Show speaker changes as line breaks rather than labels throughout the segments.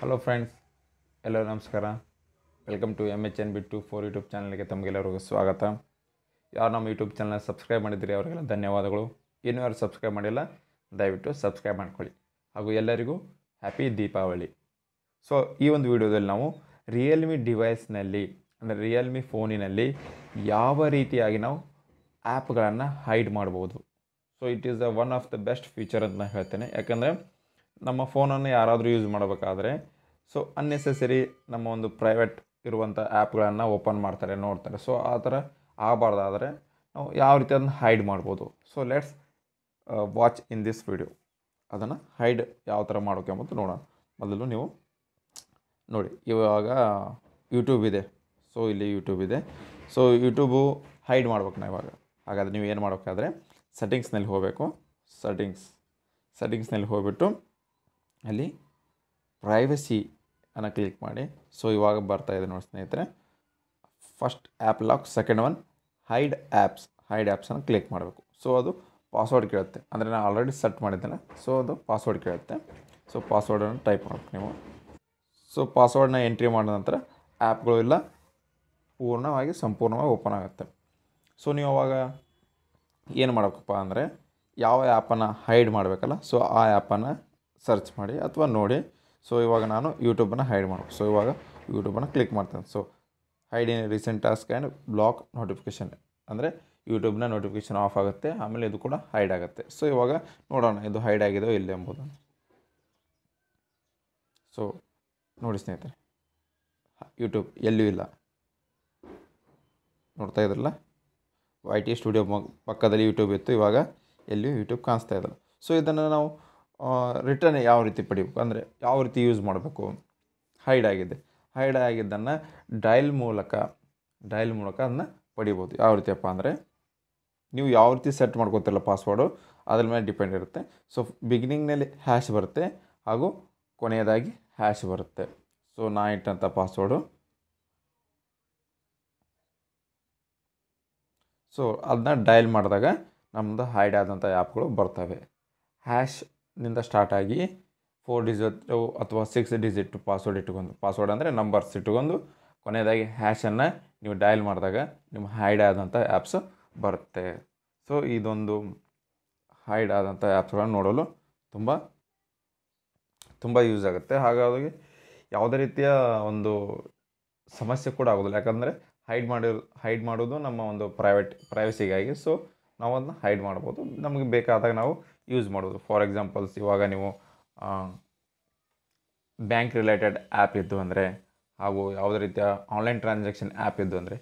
hello friends ಎಲ್ಲರೂ ನಮಸ್ಕಾರ welcome to M H N B two four YouTube ಚಾನಲ್ಗೆ ತಮಗೆಲ್ಲರಿಗೂ ಸ್ವಾಗತ ಯಾರು ನಮ್ಮ ಯೂಟ್ಯೂಬ್ ಚಾನಲ್ನ ಸಬ್ಸ್ಕ್ರೈಬ್ ಮಾಡಿದ್ರಿ ಅವರಿಗೆಲ್ಲ ಧನ್ಯವಾದಗಳು ಇನ್ನೂ ಯಾರು ಸಬ್ಸ್ಕ್ರೈಬ್ ಮಾಡಿಲ್ಲ ದಯವಿಟ್ಟು ಸಬ್ಸ್ಕ್ರೈಬ್ ಮಾಡ್ಕೊಳ್ಳಿ ಹಾಗೂ ಎಲ್ಲರಿಗೂ ಹ್ಯಾಪಿ ದೀಪಾವಳಿ ಸೊ ಈ ಒಂದು ವಿಡಿಯೋದಲ್ಲಿ ನಾವು ರಿಯಲ್ಮಿ ಡಿವೈಸ್ನಲ್ಲಿ ಅಂದರೆ ರಿಯಲ್ಮಿ ಫೋನಿನಲ್ಲಿ ಯಾವ ರೀತಿಯಾಗಿ ನಾವು ಆ್ಯಪ್ಗಳನ್ನು ಹೈಡ್ ಮಾಡ್ಬೋದು so it is the one of the best feature ಅಂತ ನಾನು ಹೇಳ್ತೇನೆ ಯಾಕಂದರೆ ನಮ್ಮ ಫೋನನ್ನು ಯಾರಾದರೂ ಯೂಸ್ ಮಾಡಬೇಕಾದ್ರೆ ಸೊ ಅನ್ನೆಸೆಸರಿ ನಮ್ಮ ಒಂದು ಪ್ರೈವೇಟ್ ಇರುವಂಥ ಆ್ಯಪ್ಗಳನ್ನು ಓಪನ್ ಮಾಡ್ತಾರೆ ನೋಡ್ತಾರೆ ಸೊ ಆ ಥರ ಆಗಬಾರ್ದಾದರೆ ನಾವು ಯಾವ ರೀತಿ ಅದನ್ನು ಹೈಡ್ ಮಾಡ್ಬೋದು so let's watch in this video ಅದನ್ನು ಹೈಡ್ ಯಾವ ಥರ ಮಾಡೋಕೆ ಅಂತ ನೋಡೋಣ ಮೊದಲು ನೀವು ನೋಡಿ ಇವಾಗ ಯೂಟ್ಯೂಬ್ ಇದೆ ಸೊ ಇಲ್ಲಿ ಯೂಟ್ಯೂಬ್ ಇದೆ ಸೊ ಯೂಟ್ಯೂಬು ಹೈಡ್ ಮಾಡ್ಬೇಕು ನಾ ಇವಾಗ ಹಾಗಾದರೆ ನೀವು ಏನು ಮಾಡಬೇಕಾದ್ರೆ ಸೆಟ್ಟಿಂಗ್ಸ್ನಲ್ಲಿ ಹೋಗಬೇಕು ಸೆಟ್ಟಿಂಗ್ಸ್ ಸೆಟ್ಟಿಂಗ್ಸ್ನಲ್ಲಿ ಹೋಗ್ಬಿಟ್ಟು ಅಲ್ಲಿ ಪ್ರೈವಸಿ ಅನ್ನು ಕ್ಲಿಕ್ ಮಾಡಿ ಸೊ ಇವಾಗ ಬರ್ತಾ ಇದೆ ನೋಡಿ ಸ್ನೇಹಿತರೆ first app lock second one hide apps hide ಆ್ಯಪ್ಸನ್ನು ಕ್ಲಿಕ್ ಮಾಡಬೇಕು ಸೊ ಅದು ಪಾಸ್ವರ್ಡ್ ಕೇಳುತ್ತೆ ಅಂದರೆ ನಾನು ಆಲ್ರೆಡಿ ಸೆಟ್ ಮಾಡಿದ್ದೇನೆ ಸೊ ಅದು ಪಾಸ್ವರ್ಡ್ ಕೇಳುತ್ತೆ ಸೊ ಪಾಸ್ವರ್ಡನ್ನು ಟೈಪ್ ಮಾಡಬೇಕು ನೀವು ಸೊ ಪಾಸ್ವರ್ಡನ್ನ ಎಂಟ್ರಿ ಮಾಡಿದ ನಂತರ ಆ್ಯಪ್ಗಳು ಇಲ್ಲ ಪೂರ್ಣವಾಗಿ ಸಂಪೂರ್ಣವಾಗಿ ಓಪನ್ ಆಗುತ್ತೆ ಸೊ ನೀವು ಅವಾಗ ಏನು ಮಾಡಬೇಕಪ್ಪ ಅಂದರೆ ಯಾವ ಆ್ಯಪನ್ನು ಹೈಡ್ ಮಾಡಬೇಕಲ್ಲ ಸೊ ಆ ಆ್ಯಪನ್ನು ಸರ್ಚ್ ಮಾಡಿ ಅಥವಾ ನೋಡಿ ಸೊ ಇವಾಗ ನಾನು ಯೂಟ್ಯೂಬನ್ನು ಹೈಡ್ ಮಾಡಬೇಕು ಸೊ ಇವಾಗ ಯೂಟ್ಯೂಬನ್ನು ಕ್ಲಿಕ್ ಮಾಡ್ತೇನೆ so hide in recent task and block notification ಅಂದರೆ ಯೂಟ್ಯೂಬ್ನ ನೋಟಿಫಿಕೇಷನ್ ಆಫ್ ಆಗುತ್ತೆ ಆಮೇಲೆ ಇದು ಕೂಡ ಹೈಡ್ ಆಗುತ್ತೆ ಸೊ ಇವಾಗ ನೋಡೋಣ ಇದು ಹೈಡ್ ಆಗಿದೆಯೋ ಇಲ್ಲ ಎಂಬುದನ್ನು ಸೊ ನೋಡಿ ಸ್ನೇಹಿತರೆ ಯೂಟ್ಯೂಬ್ ಎಲ್ಲೂ ಇಲ್ಲ ನೋಡ್ತಾ ಇದ್ರಲ್ಲ ವೈ ಟಿ ಸ್ಟುಡಿಯೋ ಪಕ್ಕದಲ್ಲಿ ಯೂಟ್ಯೂಬ್ ಇತ್ತು ಇವಾಗ ಎಲ್ಲಿಯೂ ಯೂಟ್ಯೂಬ್ ಕಾಣಿಸ್ತಾ ಇದ್ದಲ್ಲ ಸೊ ಇದನ್ನು ನಾವು ರಿಟರ್ನ್ ಯಾವ ರೀತಿ ಪಡಿಬೇಕು ಅಂದರೆ ಯಾವ ರೀತಿ ಯೂಸ್ ಮಾಡಬೇಕು ಹೈಡ್ ಆಗಿದೆ ಹೈಡ್ ಆಗಿದ್ದನ್ನು ಡೈಲ್ ಮೂಲಕ ಡೈಲ್ ಮೂಲಕ ಅದನ್ನು ಪಡಿಬೋದು ಯಾವ ರೀತಿಯಪ್ಪ ಅಂದರೆ ನೀವು ಯಾವ ರೀತಿ ಸೆಟ್ ಮಾಡ್ಕೋತಿರಲ್ಲ ಪಾಸ್ವರ್ಡು ಅದ್ರ ಮೇಲೆ ಡಿಪೆಂಡ್ ಇರುತ್ತೆ ಸೊ ಬಿಗಿನಿಂಗ್ನಲ್ಲಿ ಹ್ಯಾಶ್ ಬರುತ್ತೆ ಹಾಗೂ ಕೊನೆಯದಾಗಿ ಹ್ಯಾಶ್ ಬರುತ್ತೆ ಸೊ ನಾ ಇಟ್ಟಂಥ ಪಾಸ್ವರ್ಡು ಸೊ ಅದನ್ನ ಡಯಲ್ ಮಾಡಿದಾಗ ನಮ್ಮದು ಹೈಡ್ ಆದಂಥ ಆ್ಯಪ್ಗಳು ಬರ್ತವೆ ಹ್ಯಾಶ್ ನಿಂದ ಸ್ಟಾರ್ಟ್ ಆಗಿ ಫೋರ್ ಡಿಜಿಟ್ ಅಥವಾ ಸಿಕ್ಸ್ ಡಿಜಿಟ್ ಪಾಸ್ವರ್ಡ್ ಇಟ್ಕೊಂಡು ಪಾಸ್ವರ್ಡ್ ಅಂದರೆ ನಂಬರ್ಸ್ ಇಟ್ಕೊಂಡು ಕೊನೆಯದಾಗಿ ಹ್ಯಾಶನ್ನು ನೀವು ಡಯಲ್ ಮಾಡಿದಾಗ ನಿಮ್ಮ ಹೈಡ್ ಆದಂಥ ಆ್ಯಪ್ಸ್ ಬರುತ್ತೆ ಸೊ ಇದೊಂದು ಹೈಡ್ ಆದಂಥ ಆ್ಯಪ್ಸ್ಗಳನ್ನು ನೋಡಲು ತುಂಬ ತುಂಬ ಯೂಸ್ ಆಗುತ್ತೆ ಹಾಗಾಗಿ ಯಾವುದೇ ರೀತಿಯ ಒಂದು ಸಮಸ್ಯೆ ಕೂಡ ಆಗೋದಿಲ್ಲ ಯಾಕಂದರೆ ಹೈಡ್ ಮಾಡಿರೋ ಹೈಡ್ ಮಾಡೋದು ನಮ್ಮ ಒಂದು ಪ್ರೈವೇಟ್ ಪ್ರೈವಸಿಗಾಗಿ ಸೊ ನಾವು ಅದನ್ನ ಹೈಡ್ ಮಾಡ್ಬೋದು ನಮಗೆ ಬೇಕಾದಾಗ ನಾವು ಯೂಸ್ ಮಾಡ್ಬೋದು ಫಾರ್ ಎಕ್ಸಾಂಪಲ್ಸ್ ಇವಾಗ ನೀವು ಬ್ಯಾಂಕ್ ರಿಲೇಟೆಡ್ ಆ್ಯಪ್ ಇದ್ದು ಅಂದರೆ ಹಾಗೂ ಯಾವುದೇ ರೀತಿಯ ಆನ್ಲೈನ್ ಟ್ರಾನ್ಸಾಕ್ಷನ್ ಆ್ಯಪ್ ಇದ್ದು ಅಂದರೆ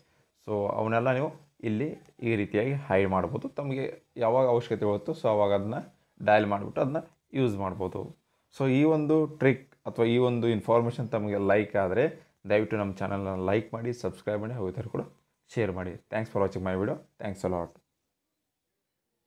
ಸೊ ಅವನ್ನೆಲ್ಲ ನೀವು ಇಲ್ಲಿ ಈ ರೀತಿಯಾಗಿ ಹೈಡ್ ಮಾಡ್ಬೋದು ತಮಗೆ ಯಾವಾಗ ಅವಶ್ಯಕತೆ ಇರುತ್ತೋ ಸೊ ಅವಾಗ ಅದನ್ನ ಡಯಲ್ ಮಾಡಿಬಿಟ್ಟು ಅದನ್ನ ಯೂಸ್ ಮಾಡ್ಬೋದು ಸೊ ಈ ಒಂದು ಟ್ರಿಕ್ ಅಥವಾ ಈ ಒಂದು ಇನ್ಫಾರ್ಮೇಷನ್ ತಮಗೆ ಲೈಕ್ ಆದರೆ ದಯವಿಟ್ಟು ನಮ್ಮ ಚಾನಲ್ನ ಲೈಕ್ ಮಾಡಿ ಸಬ್ಸ್ಕ್ರೈಬ್ ಮಾಡಿ ಹೋಗಿದ್ದಾರೆ ಕೂಡ ಶೇರ್ ಮಾಡಿ thanks for watching my video thanks allot